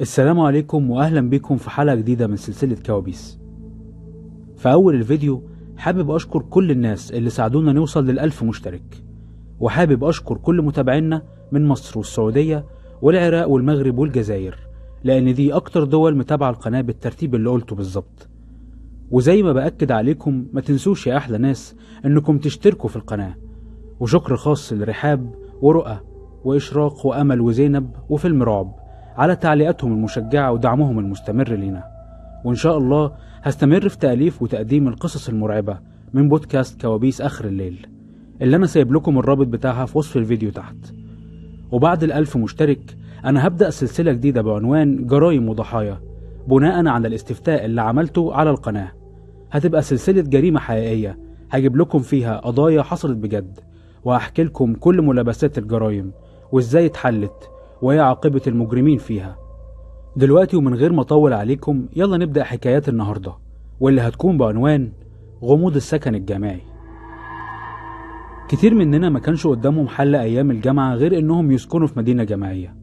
السلام عليكم واهلا بكم في حلقه جديده من سلسله كوابيس في اول الفيديو حابب اشكر كل الناس اللي ساعدونا نوصل للألف مشترك وحابب اشكر كل متابعينا من مصر والسعوديه والعراق والمغرب والجزائر لان دي اكتر دول متابعه القناه بالترتيب اللي قلته بالظبط وزي ما باكد عليكم ما تنسوش يا احلى ناس انكم تشتركوا في القناه وشكر خاص لرحاب ورؤى واشراق وامل وزينب وفيلم رعب على تعليقاتهم المشجعة ودعمهم المستمر لنا وإن شاء الله هستمر في تأليف وتقديم القصص المرعبة من بودكاست كوابيس آخر الليل اللي أنا سايب لكم الرابط بتاعها في وصف الفيديو تحت وبعد الألف مشترك أنا هبدأ سلسلة جديدة بعنوان جرايم وضحايا بناء على الاستفتاء اللي عملته على القناة هتبقى سلسلة جريمة حقيقية هجيب لكم فيها قضايا حصلت بجد وهحكي لكم كل ملابسات الجرايم وازاي اتحلت وهي عاقبة المجرمين فيها دلوقتي ومن غير ما أطول عليكم يلا نبدأ حكايات النهاردة واللي هتكون بعنوان غموض السكن الجامعي كتير مننا ما كانش قدامهم حل أيام الجامعة غير إنهم يسكنوا في مدينة جامعية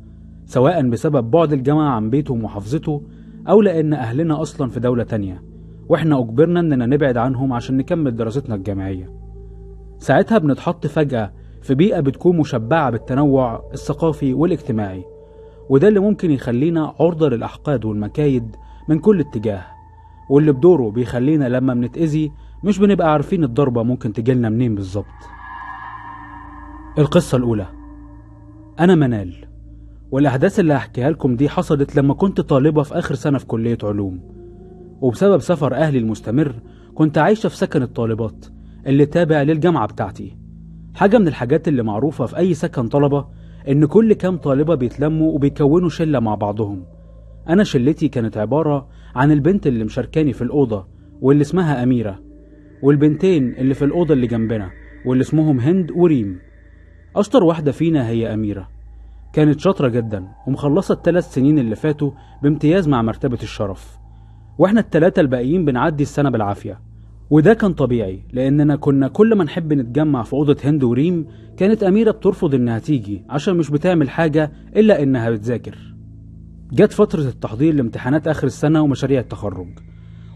سواء بسبب بعد الجامعة عن بيته ومحافظته أو لأن أهلنا أصلا في دولة تانية وإحنا أجبرنا إننا نبعد عنهم عشان نكمل دراستنا الجامعية ساعتها بنتحط فجأة في بيئة بتكون مشبعة بالتنوع الثقافي والاجتماعي وده اللي ممكن يخلينا عرضة للأحقاد والمكايد من كل اتجاه واللي بدوره بيخلينا لما بنتأذي مش بنبقى عارفين الضربة ممكن تجيلنا منين بالظبط القصة الأولى أنا منال والأحداث اللي هحكيها لكم دي حصلت لما كنت طالبة في آخر سنة في كلية علوم وبسبب سفر أهلي المستمر كنت عايشة في سكن الطالبات اللي تابع للجامعة بتاعتي حاجة من الحاجات اللي معروفة في أي سكن طلبة إن كل كام طالبة بيتلموا وبيكونوا شلة مع بعضهم أنا شلتي كانت عبارة عن البنت اللي مشاركاني في الأوضة واللي اسمها أميرة والبنتين اللي في الأوضة اللي جنبنا واللي اسمهم هند وريم أشطر واحدة فينا هي أميرة كانت شاطرة جدا ومخلصة الثلاث سنين اللي فاتوا بامتياز مع مرتبة الشرف واحنا التلاتة الباقيين بنعدي السنة بالعافية وده كان طبيعي لأننا كنا كل ما نحب نتجمع في أوضة هند وريم كانت أميرة بترفض إنها تيجي عشان مش بتعمل حاجة إلا إنها بتذاكر جت فترة التحضير لامتحانات آخر السنة ومشاريع التخرج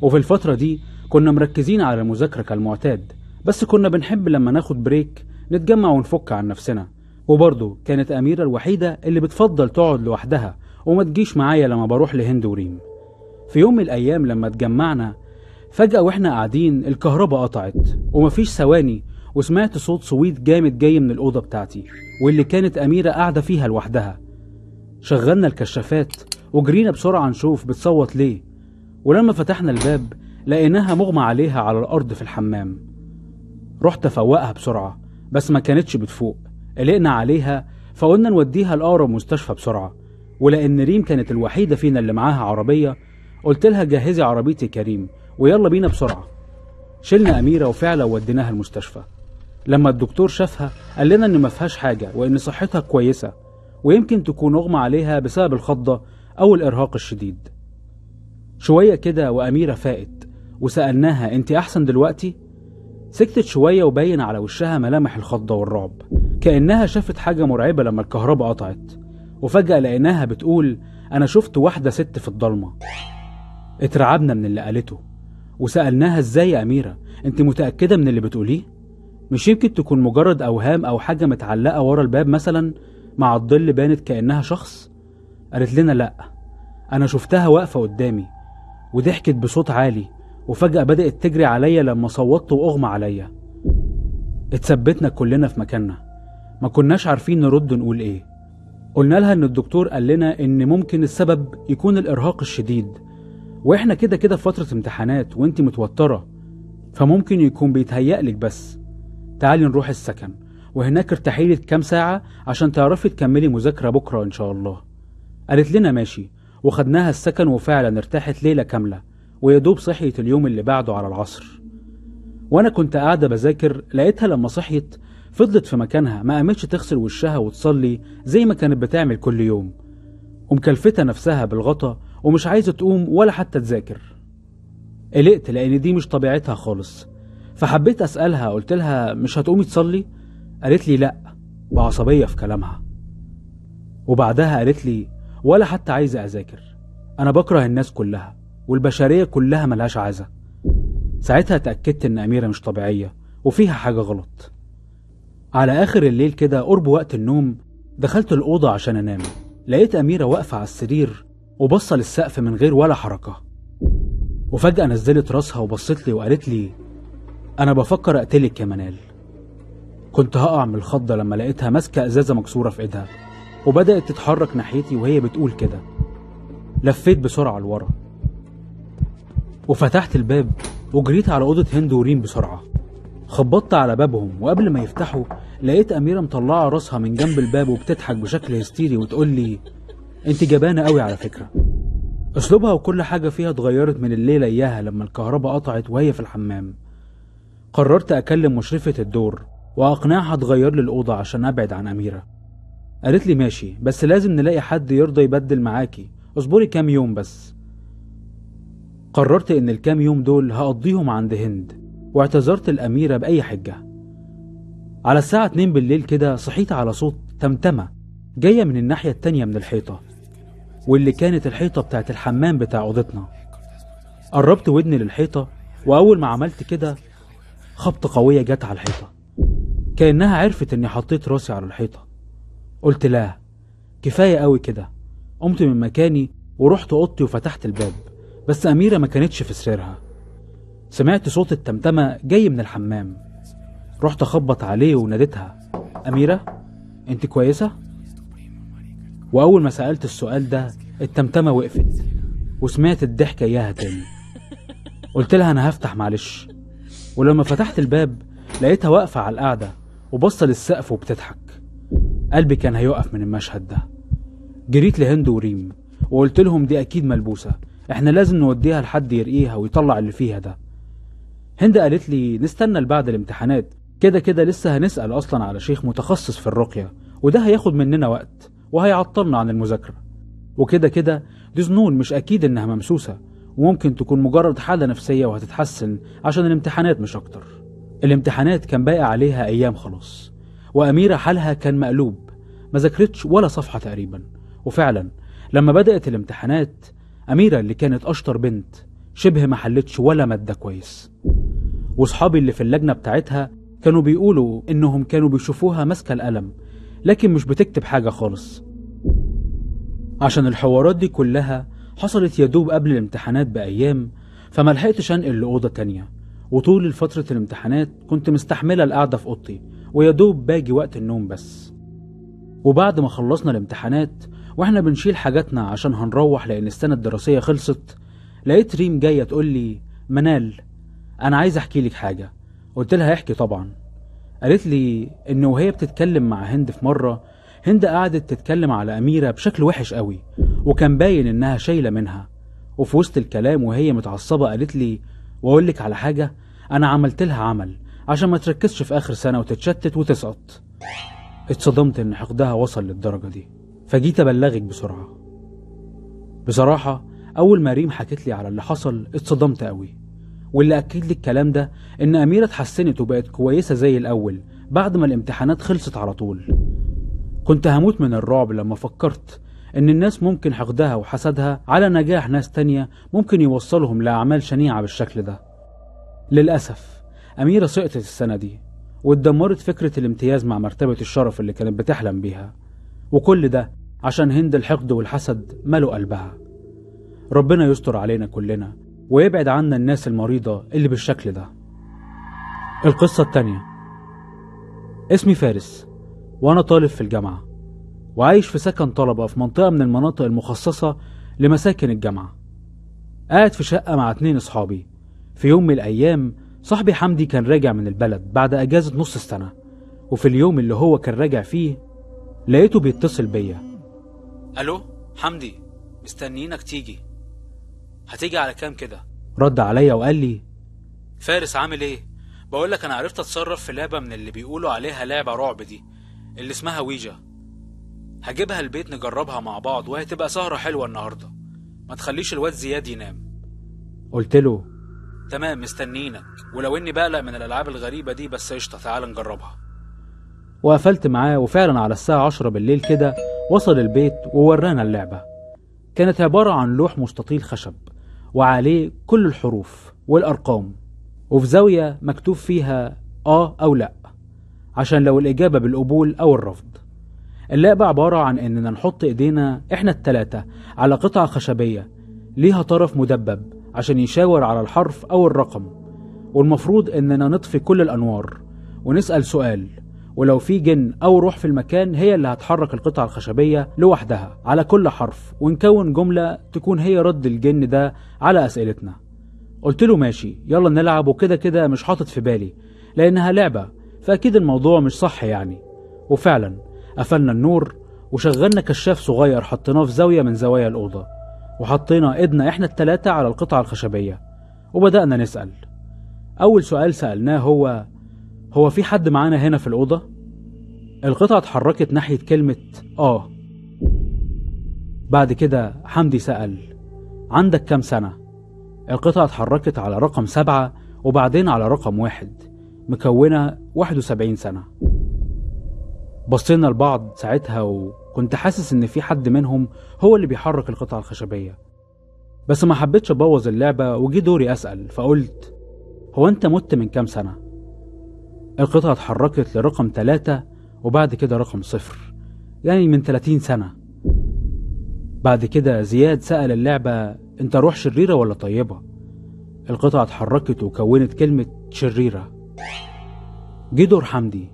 وفي الفترة دي كنا مركزين على المذاكرة كالمعتاد بس كنا بنحب لما ناخد بريك نتجمع ونفك عن نفسنا وبرضه كانت أميرة الوحيدة اللي بتفضل تقعد لوحدها وما تجيش معايا لما بروح لهند وريم في يوم من الأيام لما اتجمعنا فجأة واحنا قاعدين الكهرباء قطعت ومفيش ثواني وسمعت صوت سويت جامد جاي من الأوضة بتاعتي واللي كانت أميرة قاعدة فيها لوحدها شغلنا الكشافات وجرينا بسرعة نشوف بتصوت ليه ولما فتحنا الباب لقيناها مغمى عليها على الأرض في الحمام رحت أفوقها بسرعة بس ما كانتش بتفوق قلقنا عليها فقلنا نوديها لأقرب مستشفى بسرعة ولأن ريم كانت الوحيدة فينا اللي معاها عربية قلت لها جهزي عربيتي كريم ويلا بينا بسرعة شلنا أميرة وفعلا وديناها المستشفى لما الدكتور شافها قال لنا إن ما فيهاش حاجة وإن صحتها كويسة ويمكن تكون أغمى عليها بسبب الخضة أو الإرهاق الشديد شوية كده وأميرة فاقت وسألناها أنت أحسن دلوقتي؟ سكتت شوية وبين على وشها ملامح الخضة والرعب كأنها شافت حاجة مرعبة لما الكهرباء قطعت وفجأة لقيناها بتقول أنا شفت واحدة ست في الضلمة اترعبنا من اللي قالته وسألناها ازاي يا أميرة انت متأكدة من اللي بتقوليه؟ مش يمكن تكون مجرد أوهام أو حاجة متعلقة ورا الباب مثلا مع الظل بانت كأنها شخص؟ قالت لنا لأ أنا شفتها واقفة قدامي وضحكت بصوت عالي وفجأة بدأت تجري عليا لما صوتت وأغمى عليا اتثبتنا كلنا في مكاننا ما كناش عارفين نرد نقول ايه قلنا لها ان الدكتور قال لنا ان ممكن السبب يكون الارهاق الشديد واحنا كده كده في فتره امتحانات وانت متوتره فممكن يكون بيتهيألك بس تعالي نروح السكن وهناك ارتاحي لك كام ساعه عشان تعرفي تكملي مذاكره بكره ان شاء الله قالت لنا ماشي وخدناها السكن وفعلا ارتاحت ليله كامله دوب صحيت اليوم اللي بعده على العصر وانا كنت قاعده بذاكر لقيتها لما صحيت فضلت في مكانها ما قامتش تغسل وشها وتصلي زي ما كانت بتعمل كل يوم ومكلفتة نفسها بالغطا ومش عايزة تقوم ولا حتى تذاكر قلقت لأن دي مش طبيعتها خالص فحبيت أسألها قلت لها مش هتقومي تصلي؟ قالت لي لأ وعصبية في كلامها وبعدها قالت لي ولا حتى عايزة أذاكر أنا بكره الناس كلها والبشرية كلها ملهاش عازة ساعتها اتأكدت إن أميرة مش طبيعية وفيها حاجة غلط على آخر الليل كده قرب وقت النوم دخلت الأوضة عشان أنام لقيت أميرة واقفة على السرير وبصة للسقف من غير ولا حركة وفجأة نزلت راسها وبصت لي وقالت لي أنا بفكر أقتلك يا منال كنت هقع من الخضة لما لقيتها ماسكة إزازة مكسورة في إيدها وبدأت تتحرك ناحيتي وهي بتقول كده لفيت بسرعة لورا وفتحت الباب وجريت على أوضة هند وريم بسرعة خبطت على بابهم وقبل ما يفتحوا لقيت أميرة مطلعة راسها من جنب الباب وبتضحك بشكل هستيري وتقول لي انت جبانه قوي على فكره اسلوبها وكل حاجه فيها اتغيرت من الليله اياها لما الكهرباء قطعت وهي في الحمام قررت اكلم مشرفه الدور واقنعها تغير لي الاوضه عشان ابعد عن اميره قالت لي ماشي بس لازم نلاقي حد يرضى يبدل معاكي اصبري كام يوم بس قررت ان الكام يوم دول هقضيهم عند هند واعتذرت الاميره باي حجه على الساعه 2 بالليل كده صحيت على صوت تمتمه جايه من الناحيه التانيه من الحيطه واللي كانت الحيطة بتاعت الحمام بتاع أوضتنا قربت ودني للحيطة وأول ما عملت كده خبطة قوية جت على الحيطة كأنها عرفت إني حطيت راسي على الحيطة قلت لا كفاية قوي كده قمت من مكاني ورحت أوضتي وفتحت الباب بس أميرة ما كانتش في سريرها سمعت صوت التمتمة جاي من الحمام رحت أخبط عليه وناديتها أميرة أنت كويسة؟ وأول ما سألت السؤال ده التمتمة وقفت وسمعت الضحكة إياها تاني قلت لها أنا هفتح معلش ولما فتحت الباب لقيتها واقفة على القعدة وبصة للسقف وبتضحك قلبي كان هيقف من المشهد ده جريت لهند وريم وقلت لهم دي أكيد ملبوسة احنا لازم نوديها لحد يرقيها ويطلع اللي فيها ده هند قالت لي نستنى لبعد الامتحانات كده كده لسه هنسأل أصلا على شيخ متخصص في الرقية وده هياخد مننا وقت وهيعطلنا عن المذاكرة وكده كده دي ظنون مش أكيد إنها ممسوسة وممكن تكون مجرد حالة نفسية وهتتحسن عشان الامتحانات مش أكتر الامتحانات كان باقي عليها أيام خلاص وأميرة حالها كان مقلوب ما ذاكرتش ولا صفحة تقريبا وفعلا لما بدأت الامتحانات أميرة اللي كانت أشطر بنت شبه ما حلتش ولا مادة كويس وصحابي اللي في اللجنة بتاعتها كانوا بيقولوا إنهم كانوا بيشوفوها ماسكة القلم لكن مش بتكتب حاجة خالص عشان الحوارات دي كلها حصلت يدوب قبل الامتحانات بأيام فملحقتش أنقل لأوضة تانية وطول فترة الامتحانات كنت مستحملة القعدة في أوضتي ويدوب باجي وقت النوم بس وبعد ما خلصنا الامتحانات واحنا بنشيل حاجاتنا عشان هنروح لأن السنة الدراسية خلصت لقيت ريم جاية تقول لي منال أنا عايز أحكي لك حاجة قلت لها احكي طبعا قالت لي انه وهي بتتكلم مع هند في مره هند قعدت تتكلم على اميره بشكل وحش قوي وكان باين انها شايله منها وفي وسط الكلام وهي متعصبه قالت لي واقول لك على حاجه انا عملت لها عمل عشان ما تركزش في اخر سنه وتتشتت وتسقط اتصدمت ان حقدها وصل للدرجه دي فجيت ابلغك بسرعه بصراحه اول ما ريم حكت لي على اللي حصل اتصدمت قوي واللي أكد لي الكلام ده إن أميرة اتحسنت وبقت كويسة زي الأول بعد ما الامتحانات خلصت على طول كنت هموت من الرعب لما فكرت إن الناس ممكن حقدها وحسدها على نجاح ناس تانية ممكن يوصلهم لأعمال شنيعة بالشكل ده للأسف أميرة سقطت السنة دي واتدمرت فكرة الامتياز مع مرتبة الشرف اللي كانت بتحلم بيها وكل ده عشان هند الحقد والحسد ملوا قلبها ربنا يستر علينا كلنا ويبعد عنا الناس المريضة اللي بالشكل ده القصة التانية اسمي فارس وأنا طالب في الجامعة وعايش في سكن طلبة في منطقة من المناطق المخصصة لمساكن الجامعة قاعد في شقة مع اتنين أصحابي في يوم من الأيام صاحبي حمدي كان راجع من البلد بعد أجازة نص السنة وفي اليوم اللي هو كان راجع فيه لقيته بيتصل بيا ألو حمدي مستنيينك تيجي هتيجي على كام كده رد عليا وقال لي فارس عامل ايه بقول لك انا عرفت اتصرف في لعبه من اللي بيقولوا عليها لعبه رعب دي اللي اسمها ويجا هجيبها البيت نجربها مع بعض وهتبقى سهره حلوه النهارده ما تخليش الواد زياد ينام قلت له تمام مستنينك ولو اني بقلق من الالعاب الغريبه دي بس قشطه تعال نجربها وقفلت معاه وفعلا على الساعه 10 بالليل كده وصل البيت وورانا اللعبه كانت عباره عن لوح مستطيل خشب وعليه كل الحروف والأرقام وفي زاوية مكتوب فيها آه أو لأ عشان لو الإجابة بالقبول أو الرفض اللعبة عبارة عن إننا نحط إيدينا إحنا التلاتة على قطعة خشبية ليها طرف مدبب عشان يشاور على الحرف أو الرقم والمفروض إننا نطفي كل الأنوار ونسأل سؤال ولو في جن أو روح في المكان هي اللي هتحرك القطعة الخشبية لوحدها على كل حرف ونكون جملة تكون هي رد الجن ده على أسئلتنا قلت له ماشي يلا نلعب وكده كده مش حاطط في بالي لأنها لعبة فأكيد الموضوع مش صح يعني وفعلا قفلنا النور وشغلنا كشاف صغير حطيناه في زاوية من زوايا الأوضة وحطينا إيدنا إحنا التلاتة على القطعة الخشبية وبدأنا نسأل أول سؤال سألناه هو هو في حد معانا هنا في الأوضة؟ القطعة اتحركت ناحية كلمة آه بعد كده حمدي سأل عندك كام سنة؟ القطعة اتحركت على رقم سبعة وبعدين على رقم واحد مكونة 71 سنة بصينا لبعض ساعتها وكنت حاسس إن في حد منهم هو اللي بيحرك القطعة الخشبية بس ما حبيتش أبوظ اللعبة وجي دوري أسأل فقلت هو أنت مت من كام سنة؟ القطعة اتحركت لرقم ثلاثة وبعد كده رقم صفر يعني من 30 سنة بعد كده زياد سأل اللعبة انت روح شريرة ولا طيبة القطعة اتحركت وكونت كلمة شريرة جه دور حمدي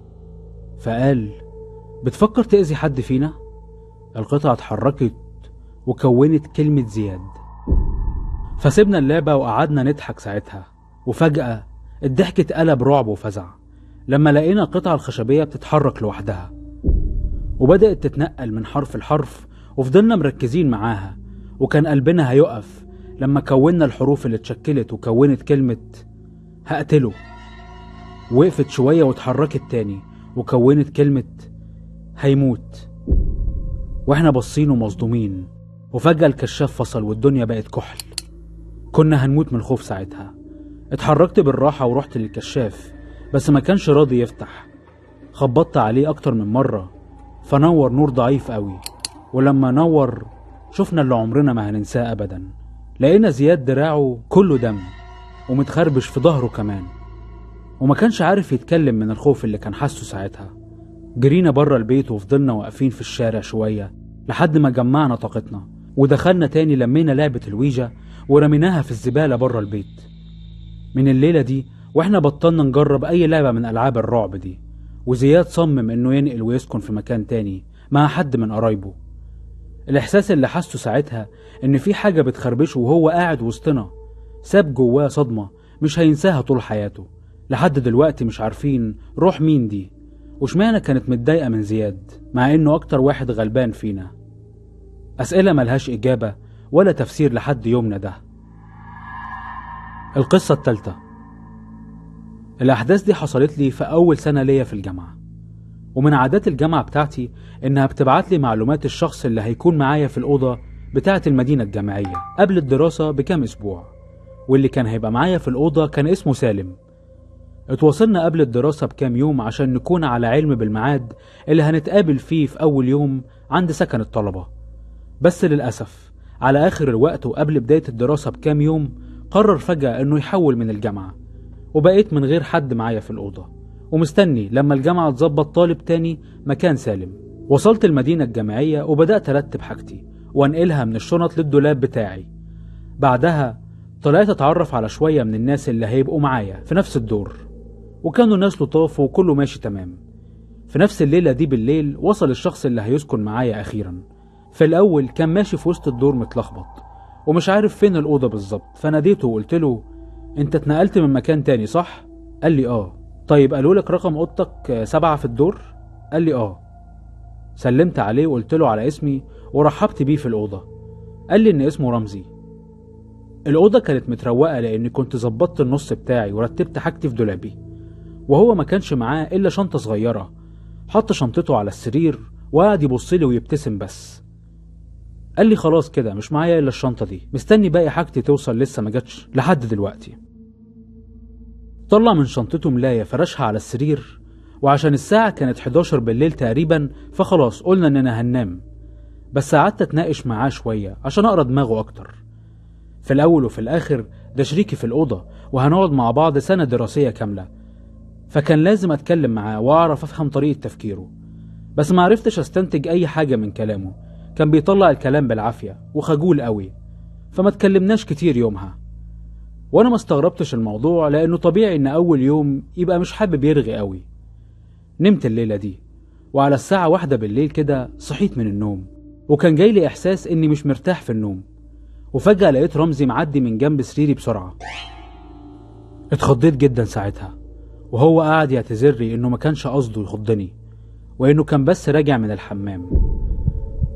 فقال بتفكر تأذي حد فينا القطعة اتحركت وكونت كلمة زياد فسيبنا اللعبة وقعدنا نضحك ساعتها وفجأة الضحك اتقلب رعب وفزع لما لقينا القطعة الخشبية بتتحرك لوحدها وبدأت تتنقل من حرف لحرف وفضلنا مركزين معاها وكان قلبنا هيقف لما كونا الحروف اللي اتشكلت وكونت كلمة هقتله وقفت شوية واتحركت تاني وكونت كلمة هيموت واحنا باصين ومصدومين وفجأة الكشاف فصل والدنيا بقت كحل كنا هنموت من الخوف ساعتها اتحركت بالراحة ورحت للكشاف بس ما كانش راضي يفتح خبطت عليه أكتر من مرة فنور نور ضعيف قوي ولما نور شفنا اللي عمرنا ما هننساه أبدا لقينا زياد دراعه كله دم ومتخربش في ظهره كمان وما كانش عارف يتكلم من الخوف اللي كان حاسه ساعتها جرينا بره البيت وفضلنا واقفين في الشارع شوية لحد ما جمعنا طاقتنا ودخلنا تاني لمينا لعبة الويجا ورميناها في الزبالة بره البيت من الليلة دي واحنا بطلنا نجرب اي لعبه من العاب الرعب دي وزياد صمم انه ينقل ويسكن في مكان تاني مع حد من قرايبه الاحساس اللي حسه ساعتها ان في حاجه بتخربشه وهو قاعد وسطنا ساب جواه صدمه مش هينساها طول حياته لحد دلوقتي مش عارفين روح مين دي وشمعنا كانت متضايقه من زياد مع انه اكتر واحد غلبان فينا اسئله ملهاش اجابه ولا تفسير لحد يومنا ده القصه الثالثه الأحداث دي حصلت لي في أول سنة ليا في الجامعة ومن عادات الجامعة بتاعتي إنها بتبعت لي معلومات الشخص اللي هيكون معايا في الأوضة بتاعة المدينة الجامعية قبل الدراسة بكام أسبوع واللي كان هيبقى معايا في الأوضة كان اسمه سالم اتواصلنا قبل الدراسة بكام يوم عشان نكون على علم بالميعاد اللي هنتقابل فيه في أول يوم عند سكن الطلبة بس للأسف على آخر الوقت وقبل بداية الدراسة بكام يوم قرر فجأة إنه يحول من الجامعة وبقيت من غير حد معايا في الأوضة ومستني لما الجامعة تظبط طالب تاني مكان سالم وصلت المدينة الجامعية وبدأت أرتب حاجتي وأنقلها من الشنط للدولاب بتاعي بعدها طلعت أتعرف على شوية من الناس اللي هيبقوا معايا في نفس الدور وكانوا ناس لطاف وكله ماشي تمام في نفس الليلة دي بالليل وصل الشخص اللي هيسكن معايا أخيرا في الأول كان ماشي في وسط الدور متلخبط ومش عارف فين الأوضة بالظبط فناديته وقلت له انت اتنقلت من مكان تاني صح؟ قال لي اه طيب قالوا لك رقم اوضتك آه، سبعة في الدور؟ قال لي اه سلمت عليه وقلت له على اسمي ورحبت بيه في الأوضة قال لي إن اسمه رمزي الأوضة كانت متروقة لأني كنت ظبطت النص بتاعي ورتبت حاجتي في دولابي وهو ما كانش معاه إلا شنطة صغيرة حط شنطته على السرير وقعد يبص لي ويبتسم بس قال لي خلاص كده مش معايا الا الشنطه دي مستني باقي حاجتي توصل لسه ما جاتش لحد دلوقتي طلع من شنطته ملايه فرشها على السرير وعشان الساعة كانت 11 بالليل تقريبا فخلاص قلنا إننا هننام بس قعدت أتناقش معاه شوية عشان أقرأ دماغه أكتر في الأول وفي الآخر ده شريكي في الأوضة وهنقعد مع بعض سنة دراسية كاملة فكان لازم أتكلم معاه وأعرف أفهم طريقة تفكيره بس معرفتش أستنتج أي حاجة من كلامه كان بيطلع الكلام بالعافية وخجول قوي فما تكلمناش كتير يومها وانا ما استغربتش الموضوع لانه طبيعي ان اول يوم يبقى مش حابب يرغي قوي نمت الليلة دي وعلى الساعة واحدة بالليل كده صحيت من النوم وكان جاي لي احساس اني مش مرتاح في النوم وفجأة لقيت رمزي معدي من جنب سريري بسرعة اتخضيت جدا ساعتها وهو قاعد يعتذر لي انه ما كانش قصده يخضني وانه كان بس راجع من الحمام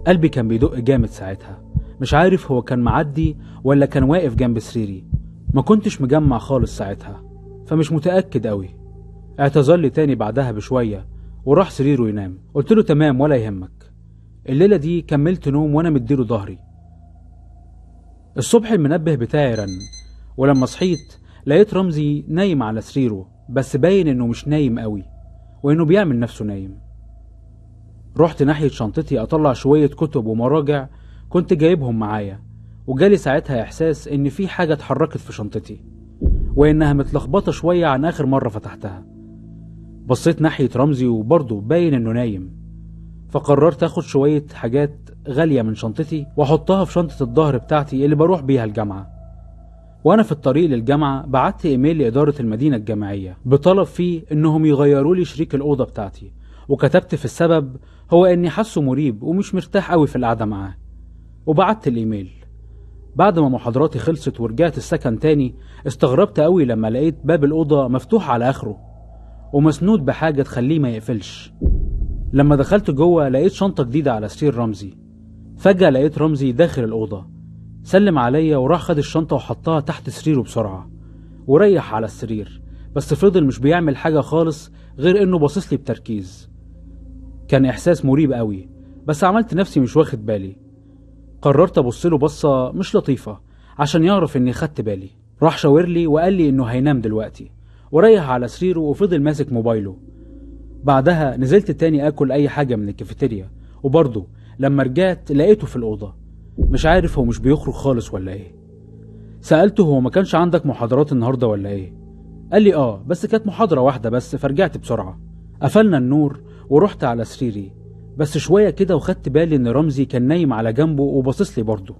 قلبي كان بيدق جامد ساعتها مش عارف هو كان معدي ولا كان واقف جنب سريري ما كنتش مجمع خالص ساعتها فمش متأكد أوي اعتذر لي تاني بعدها بشوية وراح سريره ينام قلت له تمام ولا يهمك الليلة دي كملت نوم وأنا مديله ظهري الصبح المنبه بتاعي رن ولما صحيت لقيت رمزي نايم على سريره بس باين انه مش نايم قوي وانه بيعمل نفسه نايم رحت ناحية شنطتي أطلع شوية كتب ومراجع كنت جايبهم معايا وجالي ساعتها إحساس إن في حاجة اتحركت في شنطتي وإنها متلخبطة شوية عن آخر مرة فتحتها بصيت ناحية رمزي وبرضه باين إنه نايم فقررت أخد شوية حاجات غالية من شنطتي وأحطها في شنطة الظهر بتاعتي اللي بروح بيها الجامعة وأنا في الطريق للجامعة بعت إيميل لإدارة المدينة الجامعية بطلب فيه إنهم يغيروا لي شريك الأوضة بتاعتي وكتبت في السبب هو إني حاسه مريب ومش مرتاح أوي في القعدة معاه وبعت الإيميل بعد ما محاضراتي خلصت ورجعت السكن تاني استغربت أوي لما لقيت باب الأوضة مفتوح على آخره ومسنود بحاجة تخليه ما يقفلش لما دخلت جوه لقيت شنطة جديدة على سرير رمزي فجأة لقيت رمزي داخل الأوضة سلم عليا وراح خد الشنطة وحطها تحت سريره بسرعة وريح على السرير بس فضل مش بيعمل حاجة خالص غير إنه باصصلي بتركيز كان إحساس مريب قوي بس عملت نفسي مش واخد بالي قررت أبص له بصة مش لطيفة عشان يعرف إني خدت بالي راح شاور لي وقال لي إنه هينام دلوقتي وريح على سريره وفضل ماسك موبايله بعدها نزلت تاني آكل أي حاجة من الكافيتيريا وبرضه لما رجعت لقيته في الأوضة مش عارف هو مش بيخرج خالص ولا إيه سألته هو ما كانش عندك محاضرات النهاردة ولا إيه قال لي آه بس كانت محاضرة واحدة بس فرجعت بسرعة قفلنا النور ورحت على سريري بس شوية كده وخدت بالي إن رمزي كان نايم على جنبه لي برضه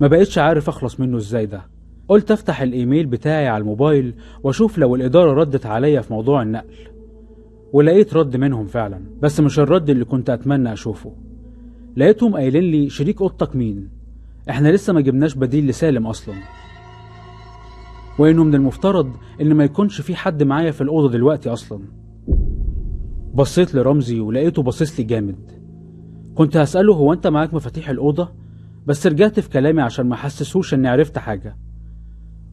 ما بقتش عارف أخلص منه إزاي ده قلت أفتح الإيميل بتاعي على الموبايل وأشوف لو الإدارة ردت عليا في موضوع النقل ولقيت رد منهم فعلا بس مش الرد اللي كنت أتمنى أشوفه لقيتهم قايلين لي شريك أوضتك مين إحنا لسه ما جبناش بديل لسالم أصلا وإنه من المفترض إن ما يكونش في حد معايا في الأوضة دلوقتي أصلا بصيت لرمزي ولقيته باصص لي جامد كنت هسأله هو أنت معاك مفاتيح الأوضة؟ بس رجعت في كلامي عشان ما حسسوش إني عرفت حاجة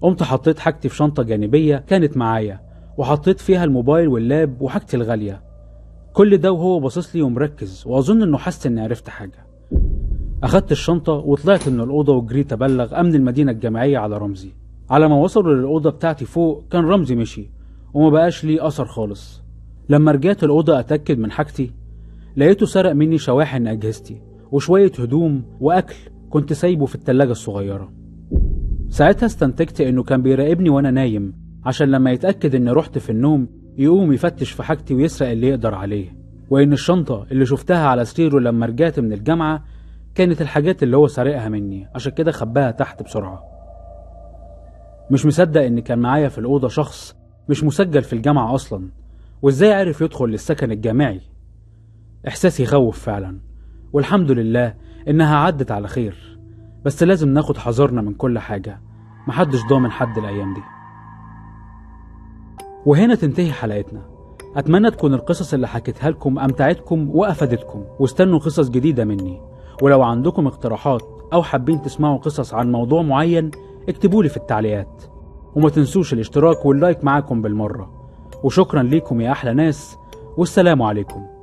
قمت حطيت حاجتي في شنطة جانبية كانت معايا وحطيت فيها الموبايل واللاب وحاجتي الغالية كل ده وهو باصص لي ومركز وأظن إنه حس إني عرفت حاجة أخدت الشنطة وطلعت من الأوضة وجريت أبلغ أمن المدينة الجامعية على رمزي على ما وصلوا للأوضة بتاعتي فوق كان رمزي مشي وما بقاش ليه أثر خالص لما رجعت الأوضة أتأكد من حاجتي لقيته سرق مني شواحن أجهزتي وشوية هدوم وأكل كنت سايبه في التلاجة الصغيرة ساعتها استنتجت إنه كان بيراقبني وأنا نايم عشان لما يتأكد إني رحت في النوم يقوم يفتش في حاجتي ويسرق اللي يقدر عليه وإن الشنطة اللي شفتها على سريره لما رجعت من الجامعة كانت الحاجات اللي هو سارقها مني عشان كده خباها تحت بسرعة مش مصدق إن كان معايا في الأوضة شخص مش مسجل في الجامعة أصلا وازاي عرف يدخل للسكن الجامعي احساس يخوف فعلا والحمد لله انها عدت على خير بس لازم ناخد حذرنا من كل حاجه محدش ضامن حد الايام دي وهنا تنتهي حلقتنا اتمنى تكون القصص اللي حكيتها لكم امتعتكم وافادتكم واستنوا قصص جديده مني ولو عندكم اقتراحات او حابين تسمعوا قصص عن موضوع معين اكتبولي في التعليقات وما تنسوش الاشتراك واللايك معاكم بالمره وشكرا ليكم يا أحلى ناس والسلام عليكم